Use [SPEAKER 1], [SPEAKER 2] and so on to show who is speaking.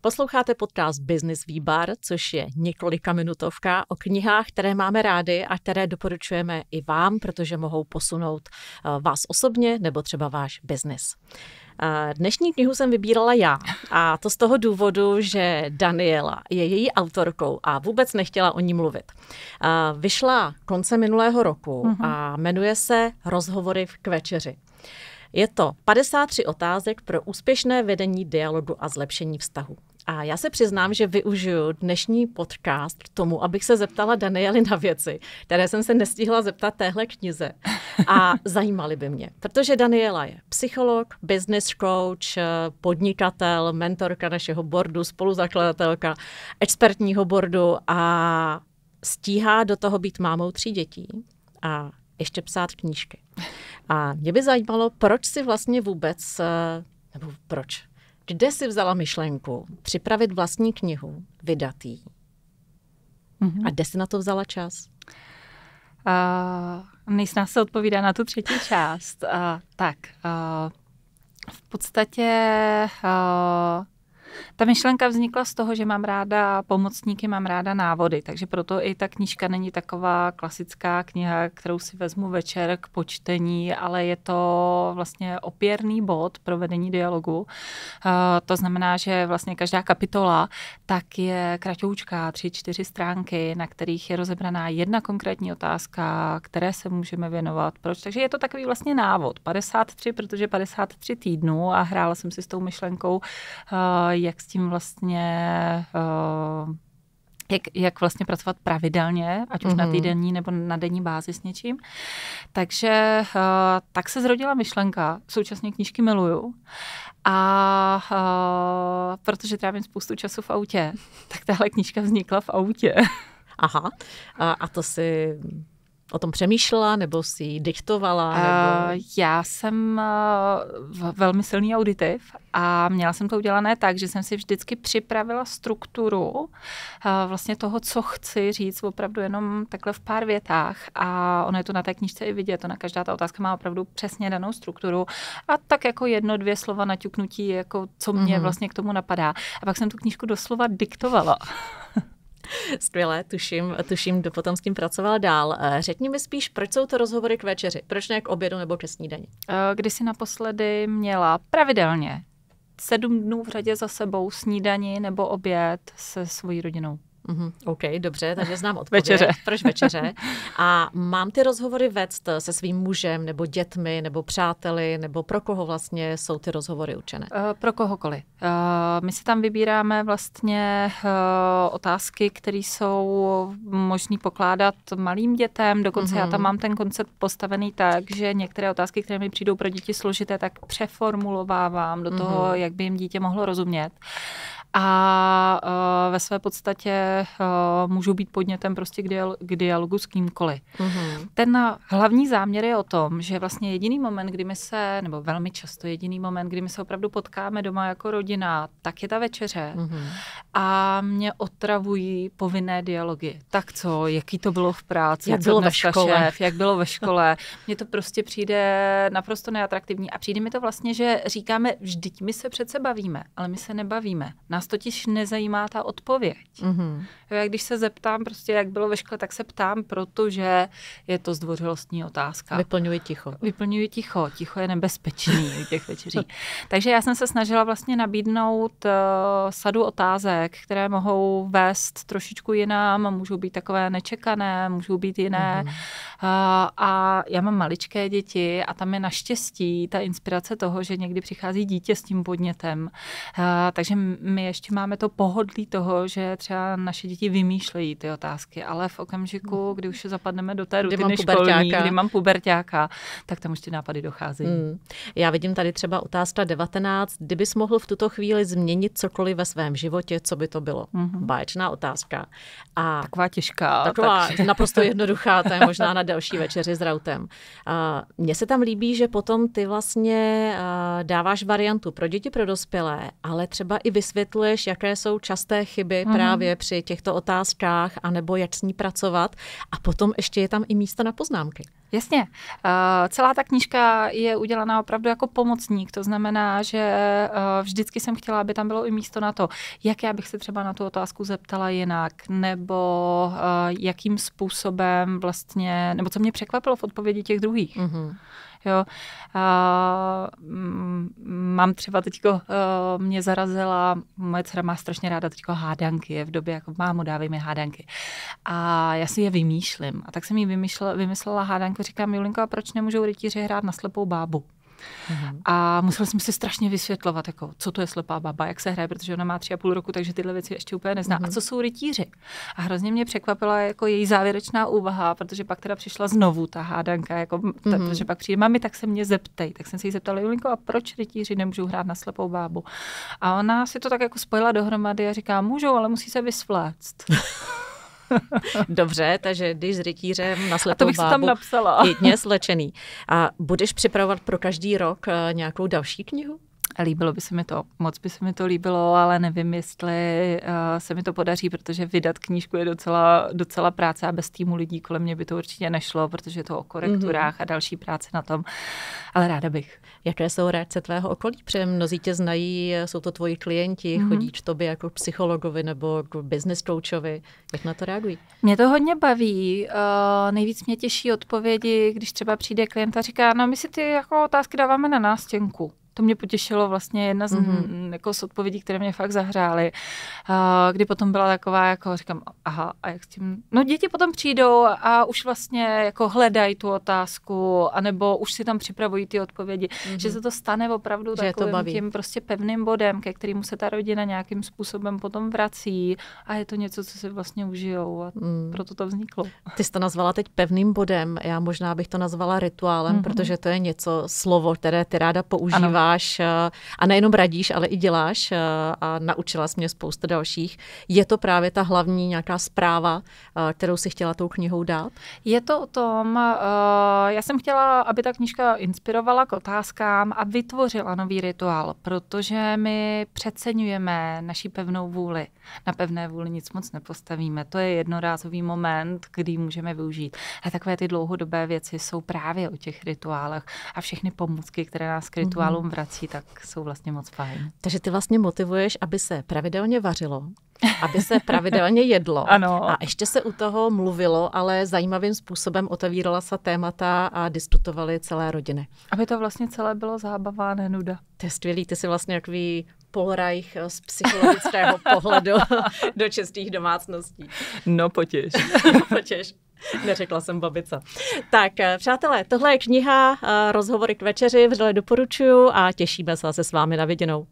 [SPEAKER 1] Posloucháte podcast Business Výbar, což je několika minutovka o knihách, které máme rádi a které doporučujeme i vám, protože mohou posunout eh, vás osobně nebo třeba váš biznis. Eh, dnešní knihu jsem vybírala já a to z toho důvodu, že Daniela je její autorkou a vůbec nechtěla o ní mluvit. Eh, vyšla konce minulého roku mhm. a jmenuje se Rozhovory v kvečeři. Je to 53 otázek pro úspěšné vedení dialogu a zlepšení vztahu. A já se přiznám, že využiju dnešní podcast k tomu, abych se zeptala Daniely na věci, které jsem se nestihla zeptat téhle knize. A zajímaly by mě, protože Daniela je psycholog, business coach, podnikatel, mentorka našeho bordu, spoluzakladatelka expertního bordu a stíhá do toho být mámou tří dětí a ještě psát knížky. A mě by zajímalo, proč si vlastně vůbec, eh, nebo proč, kde si vzala myšlenku připravit vlastní knihu, vydat ji? Mm-hmm. A
[SPEAKER 2] kde si na to vzala čas? Uh, Nejsná se odpovídá na tu třetí část, uh, tak uh, v podstatě uh, ta myšlenka vznikla z toho, že mám ráda pomocníky, mám ráda návody, takže proto i ta knížka není taková klasická kniha, kterou si vezmu večer k počtení, ale je to vlastně opěrný bod pro vedení dialogu. Eh, to znamená, že vlastně každá kapitola tak je kratoučká, tři, čtyři stránky, na kterých je rozebraná jedna konkrétní otázka, které se můžeme věnovat, proč. Takže je to takový vlastně návod. 53, protože 53 týdnů a hrála jsem si s tou myšlenkou, eh, jak tím vlastně uh, jak, jak vlastně pracovat pravidelně, ať už mm na mhm. týdenní nebo na denní bázi s něčím. Takže uh, tak se zrodila myšlenka, současně knížky miluju, a uh, protože trávím spoustu času v autě, tak tahle knížka vznikla v autě.
[SPEAKER 1] Aha, a, a to si o tom přemýšlela, nebo si ji diktovala?
[SPEAKER 2] Eh, nebo... Uh, já jsem uh, velmi silný auditiv a měla jsem to udělané tak, že jsem si vždycky připravila strukturu uh, vlastně toho, co chci říct, opravdu jenom takhle v pár větách. A ono je to na té knižce i vidět, ona každá ta otázka má opravdu přesně danou strukturu. A tak jako jedno, dvě slova naťuknutí, jako co mě mm-hmm. vlastně k tomu napadá. A pak jsem tu knížku doslova diktovala.
[SPEAKER 1] Skvěle, tuším, tuším, kdo potom s tím pracoval dál. Eh, řekni mi spíš, proč jsou to rozhovory k večeři? Proč ne
[SPEAKER 2] k obědu nebo ke snídani? Eh, Když si naposledy měla pravidelně sedm dnů v řadě za sebou snídani nebo oběd se svojí rodinou? Mm-hmm. OK, dobře, takže znám odpověď. večeře. Proč večeře? A mám ty rozhovory vést se svým mužem,
[SPEAKER 1] nebo dětmi, nebo přáteli, nebo pro koho vlastně jsou ty rozhovory učené?
[SPEAKER 2] Uh, eh, pro kohokoliv. Uh, my si tam vybíráme vlastně uh, otázky, které jsou možné pokládat malým dětem. Dokonce mm-hmm. já tam mhm. mám ten koncept postavený tak, že některé otázky, které mi přijdou pro děti složité, tak přeformulovávám do toho, mm-hmm. jak by jim dítě mohlo rozumět a eh, ve své podstatě eh, můžou být podnětem prostě k, dial- k dialogu s kýmkoliv. Mm-hmm. Ten hlavní záměr je o tom, že vlastně jediný moment, kdy my se, nebo velmi často jediný moment, kdy my se opravdu potkáme doma jako rodina, tak je ta večeře mm-hmm. a mě otravují povinné dialogy. Tak co, jaký to bylo v práci, jak bylo ve škole. Šéf, jak bylo ve škole. Mně to prostě přijde naprosto neatraktivní a přijde mi to vlastně, že říkáme, vždyť my se přece bavíme, ale my se nebavíme. Na Nás totiž nezajímá ta odpověď. Mm-hmm. Já když se zeptám, prostě jak bylo ve škole, tak se ptám, protože je to zdvořilostní otázka. Vyplňuji ticho. Vyplňuji ticho. Ticho je nebezpečný u těch večeří. Takže já jsem se snažila vlastně nabídnout uh, sadu otázek, které mohou vést trošičku jinam, můžou být takové nečekané, můžou být jiné. Mm-hmm. Uh, a já mám maličké děti a tam je naštěstí ta inspirace toho, že někdy přichází dítě s tím podnětem. Uh, takže my ještě máme to pohodlí toho, že třeba naše děti vymýšlejí ty otázky, ale v okamžiku, mhm. kdy už zapadneme do té rutiny školní, kdy mám puberťáka, tak tam už ty nápady docházejí. Hmm. Já vidím tady třeba otázka 19. Kdybys mohl v tuto
[SPEAKER 1] chvíli změnit cokoliv ve svém životě, co by to bylo? Mm-hmm. Báječná otázka. A taková těžká. Taková takže... naprosto jednoduchá, to je možná na další večeři s Rautem. Mně se tam líbí, že potom ty vlastně dáváš variantu pro děti, pro dospělé, ale třeba i vysvětlí vysvětluješ, jaké jsou časté chyby mm. právě při těchto otázkách, anebo
[SPEAKER 2] jak s ní pracovat. A potom ještě je tam i místo na poznámky. Jasně. Uh, celá ta knížka je udělaná opravdu jako pomocník. To znamená, že uh, vždycky jsem chtěla, aby tam bylo i místo na to, jak já bych se třeba na tu otázku zeptala jinak, nebo uh, jakým způsobem vlastně, nebo co mě překvapilo v odpovědi těch druhých. Mm-hmm. Jo. A, mm, mám třeba teďko, eh, mě zarazila, moje dcera má strašně ráda teďko hádanky, je v době jako mámo, dávej mi hádanky. A já si je vymýšlím. A tak jsem jí vymyslela, vymyslela hádanku, říkám, Julinko, a proč nemůžou rytíři hrát na slepou bábu? Mhm. A musela jsem si strašně vysvětlovat, jako, co to je slepá baba, jak se hraje, protože ona má tři a půl roku, takže tyhle věci ještě úplně nezná. Uhum. A mhm. co jsou rytíři? A hrozně mě překvapila jako její závěrečná úvaha, protože pak teda přišla znovu ta hádanka, jako, ta, mhm. protože pak přijde mami, tak se mě zeptej. Tak jsem se jí zeptala, Julinko, a proč rytíři nemůžou hrát na slepou bábu? A ona si to tak jako spojila dohromady a říká, můžou, ale musí se vysvléct.
[SPEAKER 1] Dobře, takže když s rytířem na slepou to bych bábu, tam napsala. jedně slečený. A
[SPEAKER 2] budeš připravovat pro každý rok eh, nějakou další knihu? líbilo by se mi to, moc by se mi to líbilo, ale nevím, jestli uh, se mi to podaří, protože vydat knížku je docela, docela práce a bez týmu lidí kolem mě by to určitě nešlo, protože je to o korekturách mm-hmm. a další práce na tom, ale ráda bych. Jaké jsou reakce tvého okolí? Protože mnozí tě znají, jsou to
[SPEAKER 1] tvoji klienti, mm-hmm. chodí k tobě jako k psychologovi nebo k business coachovi. Jak na to reagují?
[SPEAKER 2] Mě to hodně baví. Uh, nejvíc mě těší odpovědi, když třeba přijde klient a říká, no my si ty jako otázky dáváme na nástěnku to mě potěšilo vlastně jedna z, mm-hmm. jako z odpovědí, které mě fakt zahřály, uh, kdy potom byla taková, jako říkám, aha, a jak s tím, no děti potom přijdou a už vlastně jako hledají tu otázku, anebo už si tam připravují ty odpovědi, mm-hmm. že se to stane opravdu že takovým to tím prostě pevným bodem, ke kterému se ta rodina nějakým způsobem potom vrací a je to něco, co si vlastně užijou a mm. proto to vzniklo.
[SPEAKER 1] Ty jsi to nazvala teď pevným bodem, já možná bych to nazvala rituálem, mm-hmm. protože to je něco, slovo, které ty ráda používáš. Ano děláš eh, a nejenom radíš, ale i děláš eh, a naučila jsi mě spousta dalších. Je to právě ta hlavní nějaká zpráva,
[SPEAKER 2] eh, kterou si chtěla tou knihou dát? Je to o tom, já jsem chtěla, aby ta knižka inspirovala k otázkám a vytvořila nový rituál, protože my přeceňujeme naší pevnou vůli. Na pevné vůli nic moc nepostavíme. To je jednorázový moment, kdy můžeme využít. A takové ty dlouhodobé věci jsou právě o těch rituálech a všechny pomůcky, které nás k mhm. rituálům prací, tak jsou vlastně moc fajn.
[SPEAKER 1] Takže ty vlastně motivuješ, aby se pravidelně vařilo,
[SPEAKER 2] aby se pravidelně jedlo. ano. A ještě
[SPEAKER 1] se u toho mluvilo, ale zajímavým způsobem otevírala se témata a diskutovaly celé rodiny.
[SPEAKER 2] Aby to vlastně celé bylo zábava, ne nuda.
[SPEAKER 1] To je stvělý, ty jsi vlastně takový polrajch eh, z psychologického pohledu do čistých domácností. No potěš. potěš. Neřekla jsem babica. Tak, eh, přátelé, tohle je kniha eh, Rozhovory k večeři, vřele doporučuju a těšíme se zase s vámi na viděnou.